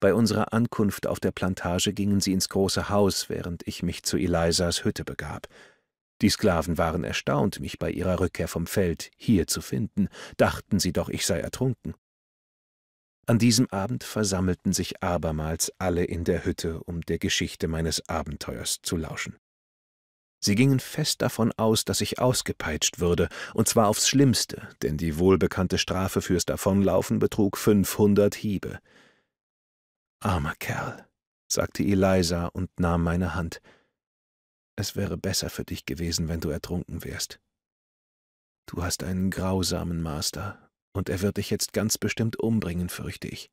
Bei unserer Ankunft auf der Plantage gingen sie ins große Haus, während ich mich zu Elisas Hütte begab. Die Sklaven waren erstaunt, mich bei ihrer Rückkehr vom Feld hier zu finden, dachten sie doch, ich sei ertrunken. An diesem Abend versammelten sich abermals alle in der Hütte, um der Geschichte meines Abenteuers zu lauschen. Sie gingen fest davon aus, dass ich ausgepeitscht würde, und zwar aufs Schlimmste, denn die wohlbekannte Strafe fürs Davonlaufen betrug 500 Hiebe. Armer Kerl, sagte Eliza und nahm meine Hand. Es wäre besser für dich gewesen, wenn du ertrunken wärst. Du hast einen grausamen Master, und er wird dich jetzt ganz bestimmt umbringen, fürchte ich.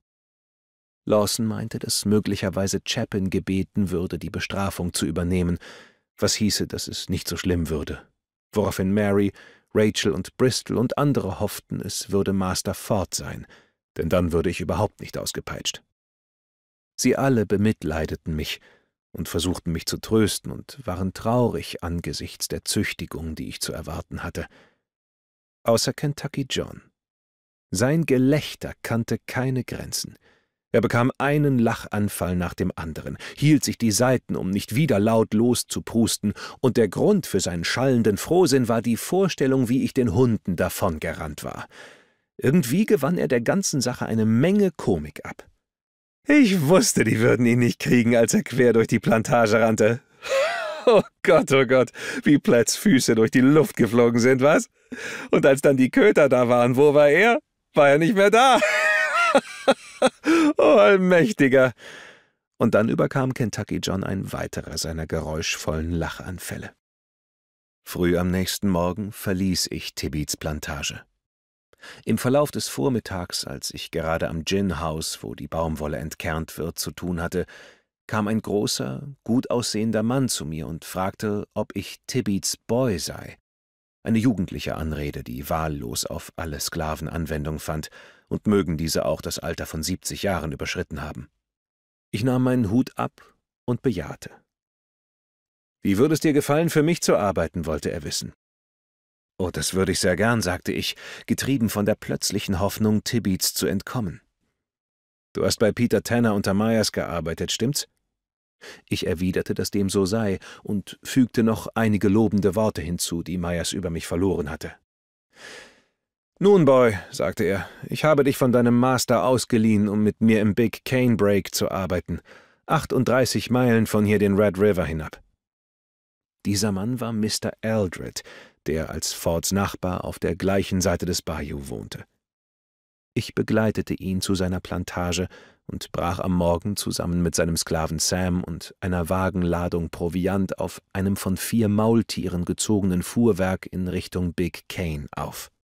Lawson meinte, dass möglicherweise Chapin gebeten würde, die Bestrafung zu übernehmen, was hieße, dass es nicht so schlimm würde. Woraufhin Mary, Rachel und Bristol und andere hofften, es würde Master Ford sein, denn dann würde ich überhaupt nicht ausgepeitscht. Sie alle bemitleideten mich und versuchten mich zu trösten und waren traurig angesichts der Züchtigung, die ich zu erwarten hatte. Außer Kentucky John. Sein Gelächter kannte keine Grenzen. Er bekam einen Lachanfall nach dem anderen, hielt sich die Seiten, um nicht wieder laut loszuprusten, und der Grund für seinen schallenden Frohsinn war die Vorstellung, wie ich den Hunden davongerannt war. Irgendwie gewann er der ganzen Sache eine Menge Komik ab. Ich wusste, die würden ihn nicht kriegen, als er quer durch die Plantage rannte. Oh Gott, oh Gott, wie Platts Füße durch die Luft geflogen sind, was? Und als dann die Köter da waren, wo war er? War er nicht mehr da? oh Allmächtiger! Und dann überkam Kentucky John ein weiterer seiner geräuschvollen Lachanfälle. Früh am nächsten Morgen verließ ich Tibbits Plantage. Im Verlauf des Vormittags, als ich gerade am Gin-Haus, wo die Baumwolle entkernt wird, zu tun hatte, kam ein großer, gut aussehender Mann zu mir und fragte, ob ich Tibbets Boy sei. Eine jugendliche Anrede, die wahllos auf alle Sklaven Anwendung fand, und mögen diese auch das Alter von 70 Jahren überschritten haben. Ich nahm meinen Hut ab und bejahte. Wie würde es dir gefallen, für mich zu arbeiten, wollte er wissen. Oh, das würde ich sehr gern, sagte ich, getrieben von der plötzlichen Hoffnung, Tibbits zu entkommen. Du hast bei Peter Tanner unter Myers gearbeitet, stimmt's? Ich erwiderte, dass dem so sei, und fügte noch einige lobende Worte hinzu, die Myers über mich verloren hatte. Nun, Boy, sagte er, ich habe dich von deinem Master ausgeliehen, um mit mir im Big Cane Break zu arbeiten, 38 Meilen von hier den Red River hinab. Dieser Mann war Mr. Eldred, der als Fords Nachbar auf der gleichen Seite des Bayou wohnte. Ich begleitete ihn zu seiner Plantage und brach am Morgen zusammen mit seinem Sklaven Sam und einer Wagenladung Proviant auf einem von vier Maultieren gezogenen Fuhrwerk in Richtung Big Cane auf.